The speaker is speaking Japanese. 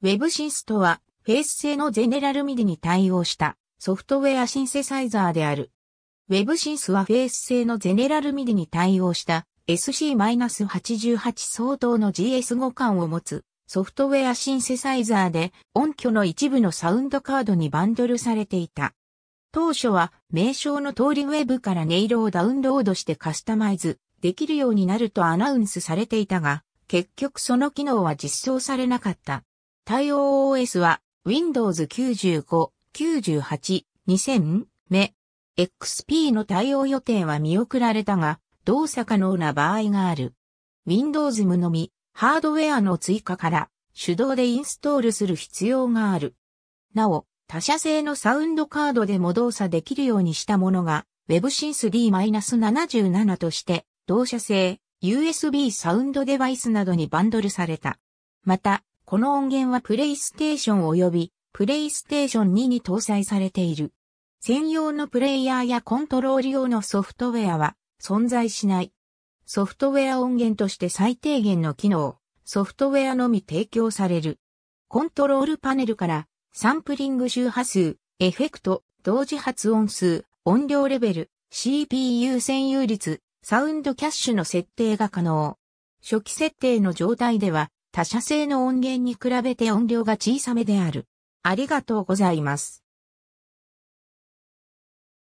ウェブシンスとは、フェース製のゼネラルミディに対応したソフトウェアシンセサイザーである。ウェブシンスはフェース製のゼネラルミディに対応した SC-88 相当の GS5 感を持つソフトウェアシンセサイザーで音響の一部のサウンドカードにバンドルされていた。当初は名称の通りウェブから音色をダウンロードしてカスタマイズできるようになるとアナウンスされていたが、結局その機能は実装されなかった。対応 OS は Windows 95、98、2000目。XP の対応予定は見送られたが、動作可能な場合がある。Windows 無のみ、ハードウェアの追加から手動でインストールする必要がある。なお、他社製のサウンドカードでも動作できるようにしたものが WebSynth D-77 として同社製 USB サウンドデバイスなどにバンドルされた。また、この音源はプレイステーション及びプレイステーション2に搭載されている。専用のプレイヤーやコントロール用のソフトウェアは存在しない。ソフトウェア音源として最低限の機能、ソフトウェアのみ提供される。コントロールパネルからサンプリング周波数、エフェクト、同時発音数、音量レベル、CPU 占有率、サウンドキャッシュの設定が可能。初期設定の状態では他社製の音源に比べて音量が小さめである。ありがとうございます。